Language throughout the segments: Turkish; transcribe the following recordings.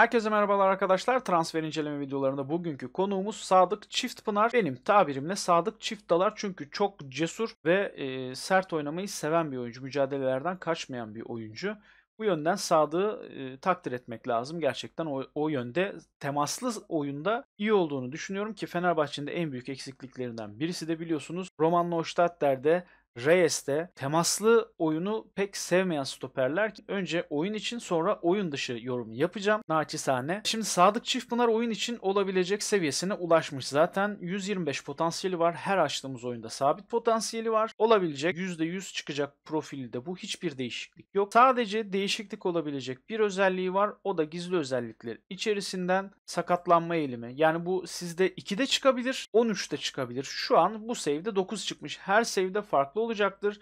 Herkese merhabalar arkadaşlar. Transfer inceleme videolarında bugünkü konuğumuz Sadık Çiftpınar. Benim tabirimle Sadık Çiftdalar çünkü çok cesur ve e, sert oynamayı seven bir oyuncu. Mücadelelerden kaçmayan bir oyuncu. Bu yönden Sadık'ı e, takdir etmek lazım. Gerçekten o, o yönde temaslı oyunda iyi olduğunu düşünüyorum ki Fenerbahçe'nin de en büyük eksikliklerinden birisi de biliyorsunuz Roman Neustadter'de Reyes temaslı oyunu pek sevmeyen stoperler. Önce oyun için sonra oyun dışı yorum yapacağım naçizane. Şimdi Sadık Çiftpınar oyun için olabilecek seviyesine ulaşmış. Zaten 125 potansiyeli var. Her açtığımız oyunda sabit potansiyeli var. Olabilecek %100 çıkacak profilde bu hiçbir değişiklik yok. Sadece değişiklik olabilecek bir özelliği var. O da gizli özellikler İçerisinden sakatlanma eğilimi. Yani bu sizde 2'de çıkabilir, 13'te çıkabilir. Şu an bu save'de 9 çıkmış. Her save'de farklı farklı olacaktır.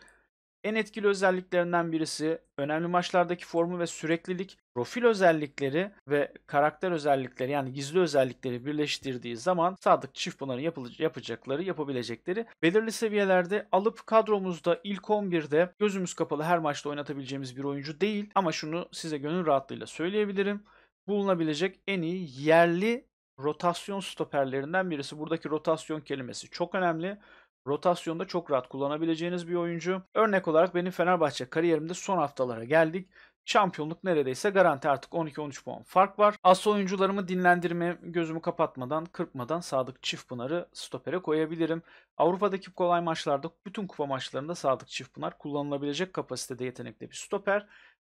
En etkili özelliklerinden birisi önemli maçlardaki formu ve süreklilik, profil özellikleri ve karakter özellikleri yani gizli özellikleri birleştirdiği zaman Sadık Çiftpınar'ın yapacakları, yapabilecekleri belirli seviyelerde alıp kadromuzda ilk 11'de gözümüz kapalı her maçta oynatabileceğimiz bir oyuncu değil ama şunu size gönül rahatlığıyla söyleyebilirim. Bulunabilecek en iyi yerli rotasyon stoperlerinden birisi. Buradaki rotasyon kelimesi çok önemli rotasyonda çok rahat kullanabileceğiniz bir oyuncu. Örnek olarak benim Fenerbahçe kariyerimde son haftalara geldik. Şampiyonluk neredeyse garanti artık 12-13 puan fark var. Asıl oyuncularımı dinlendirme, gözümü kapatmadan, kırpmadan Sadık Çiftpınar'ı stopere koyabilirim. Avrupa'daki kolay maçlarda bütün kupa maçlarında Sadık Çiftpınar kullanılabilecek kapasitede yetenekli bir stoper.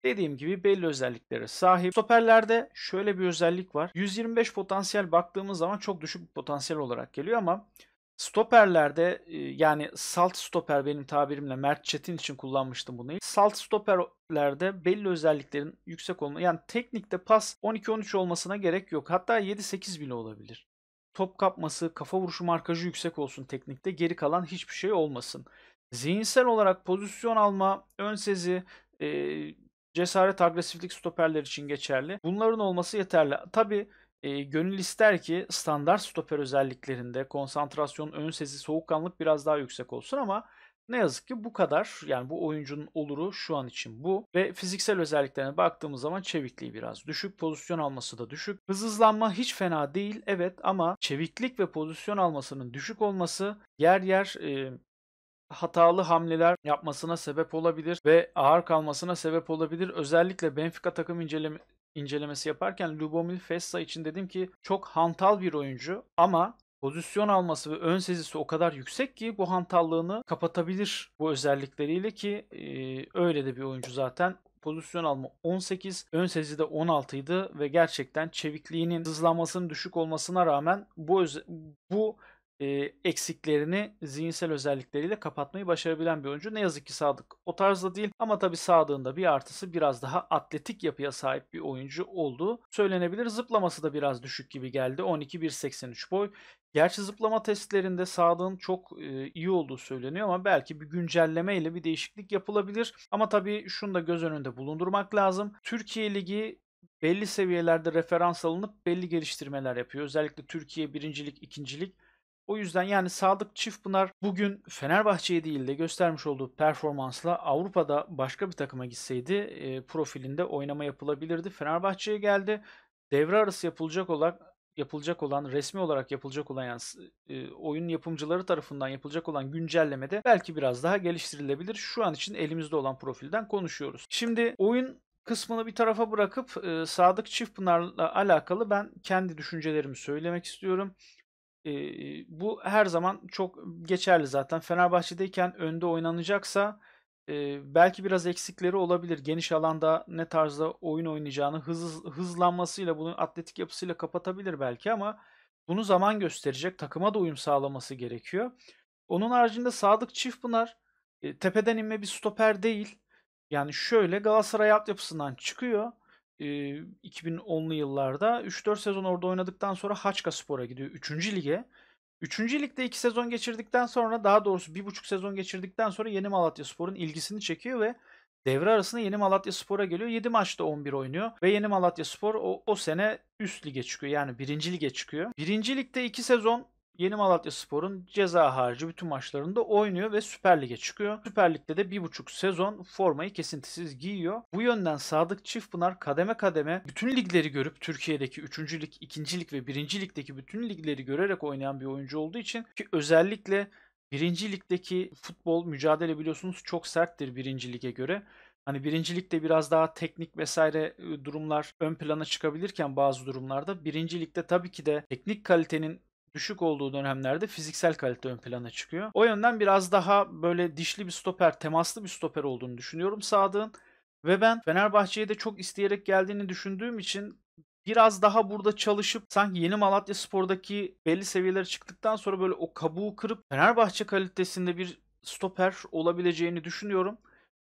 Dediğim gibi belli özelliklere sahip. Stoperlerde şöyle bir özellik var. 125 potansiyel baktığımız zaman çok düşük bir potansiyel olarak geliyor ama Stoperlerde e, yani salt stoper benim tabirimle Mert Çetin için kullanmıştım bunu. Salt stoperlerde belli özelliklerin yüksek olma yani teknikte pas 12-13 olmasına gerek yok. Hatta 7-8 bile olabilir. Top kapması, kafa vuruşu markajı yüksek olsun teknikte. Geri kalan hiçbir şey olmasın. Zihinsel olarak pozisyon alma, ön sezi, e, cesaret, agresiflik stoperler için geçerli. Bunların olması yeterli. Tabii e, gönül ister ki standart stoper özelliklerinde konsantrasyon, ön sesi soğukkanlık biraz daha yüksek olsun ama ne yazık ki bu kadar. Yani bu oyuncunun oluru şu an için bu. Ve fiziksel özelliklerine baktığımız zaman çevikliği biraz düşük. Pozisyon alması da düşük. Hız hızlanma hiç fena değil evet ama çeviklik ve pozisyon almasının düşük olması yer yer e, hatalı hamleler yapmasına sebep olabilir ve ağır kalmasına sebep olabilir. Özellikle Benfica takım inceleme incelemesi yaparken Lubomir Festa için dedim ki çok hantal bir oyuncu ama pozisyon alması ve ön sezisi o kadar yüksek ki bu hantallığını kapatabilir bu özellikleriyle ki e, öyle de bir oyuncu zaten pozisyon alma 18, ön de 16 idi ve gerçekten çevikliğinin hızlanmasının düşük olmasına rağmen bu bu e, eksiklerini zihinsel özellikleriyle kapatmayı başarabilen bir oyuncu. Ne yazık ki Sadık o tarzda değil ama tabii Sadık'ın bir artısı biraz daha atletik yapıya sahip bir oyuncu olduğu söylenebilir. Zıplaması da biraz düşük gibi geldi. 12-1.83 boy. Gerçi zıplama testlerinde Sadık'ın çok e, iyi olduğu söyleniyor ama belki bir güncelleme ile bir değişiklik yapılabilir. Ama tabii şunu da göz önünde bulundurmak lazım. Türkiye Ligi belli seviyelerde referans alınıp belli geliştirmeler yapıyor. Özellikle Türkiye birincilik, ikincilik o yüzden yani Sadık Çiftpınar bugün Fenerbahçe'ye değil de göstermiş olduğu performansla Avrupa'da başka bir takıma gitseydi e, profilinde oynama yapılabilirdi. Fenerbahçe'ye geldi. Devre arası yapılacak olan, yapılacak olan resmi olarak yapılacak olan yani e, oyun yapımcıları tarafından yapılacak olan güncellemede belki biraz daha geliştirilebilir. Şu an için elimizde olan profilden konuşuyoruz. Şimdi oyun kısmını bir tarafa bırakıp e, Sadık Çiftpınar'la alakalı ben kendi düşüncelerimi söylemek istiyorum. E, bu her zaman çok geçerli zaten. Fenerbahçe'deyken önde oynanacaksa e, belki biraz eksikleri olabilir. Geniş alanda ne tarzda oyun oynayacağını hız, hızlanmasıyla bunun atletik yapısıyla kapatabilir belki ama bunu zaman gösterecek. Takıma da uyum sağlaması gerekiyor. Onun haricinde Sadık Çiftpınar e, tepeden inme bir stoper değil. Yani şöyle Galatasaray altyapısından çıkıyor. 2010'lu yıllarda 3-4 sezon orada oynadıktan sonra Haçka Spor'a gidiyor 3. lige. 3. ligde 2 sezon geçirdikten sonra daha doğrusu 1,5 sezon geçirdikten sonra Yeni Malatya Spor'un ilgisini çekiyor ve devre arasında Yeni Malatya Spor'a geliyor. 7 maçta 11 oynuyor ve Yeni Malatya Spor o, o sene üst lige çıkıyor yani 1. lige çıkıyor. 1. ligde 2 sezon Yeni Malatya Spor'un ceza harcı bütün maçlarında oynuyor ve Süper Lig'e çıkıyor. Süper Lig'de de bir buçuk sezon formayı kesintisiz giyiyor. Bu yönden Sadık Çiftpınar kademe kademe bütün ligleri görüp Türkiye'deki 3. lig, 2. lig ve 1. ligdeki bütün ligleri görerek oynayan bir oyuncu olduğu için ki özellikle 1. ligdeki futbol mücadele biliyorsunuz çok serttir 1. lige göre. Hani birincilikte biraz daha teknik vesaire ıı, durumlar ön plana çıkabilirken bazı durumlarda birincilikte tabii ki de teknik kalitenin düşük olduğu dönemlerde fiziksel kalite ön plana çıkıyor. O yönden biraz daha böyle dişli bir stoper, temaslı bir stoper olduğunu düşünüyorum Sadık'ın. Ve ben Fenerbahçe'ye de çok isteyerek geldiğini düşündüğüm için biraz daha burada çalışıp sanki yeni Malatya Spor'daki belli seviyelere çıktıktan sonra böyle o kabuğu kırıp Fenerbahçe kalitesinde bir stoper olabileceğini düşünüyorum.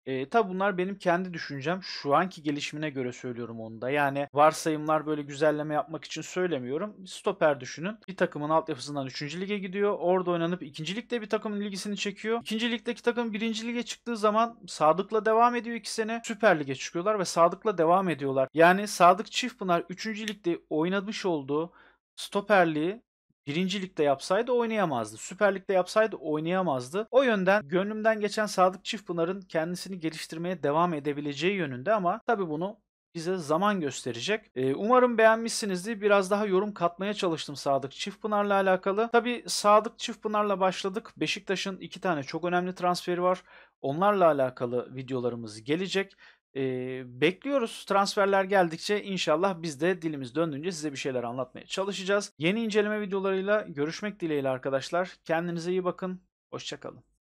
E, tabi bunlar benim kendi düşüncem. Şu anki gelişimine göre söylüyorum onu da. Yani varsayımlar böyle güzelleme yapmak için söylemiyorum. Stoper düşünün. Bir takımın altyapısından 3. lige gidiyor. Orada oynanıp 2. ligde bir takımın ilgisini çekiyor. 2. ligdeki takım 1. lige çıktığı zaman Sadık'la devam ediyor 2 sene. Süper Lig'e çıkıyorlar ve Sadık'la devam ediyorlar. Yani Sadık Çiftpınar 3. ligde oynamış olduğu stoperliği Birinci ligde yapsaydı oynayamazdı. Süper Lig'de yapsaydı oynayamazdı. O yönden gönlümden geçen Sadık Çiftpınar'ın kendisini geliştirmeye devam edebileceği yönünde ama tabi bunu bize zaman gösterecek. Ee, umarım beğenmişsinizdi. Biraz daha yorum katmaya çalıştım Sadık Çiftpınar'la alakalı. Tabi Sadık Çiftpınar'la başladık. Beşiktaş'ın iki tane çok önemli transferi var. Onlarla alakalı videolarımız gelecek. E, bekliyoruz transferler geldikçe inşallah biz de dilimiz döndüğünce size bir şeyler anlatmaya çalışacağız. Yeni inceleme videolarıyla görüşmek dileğiyle arkadaşlar. Kendinize iyi bakın. Hoşçakalın.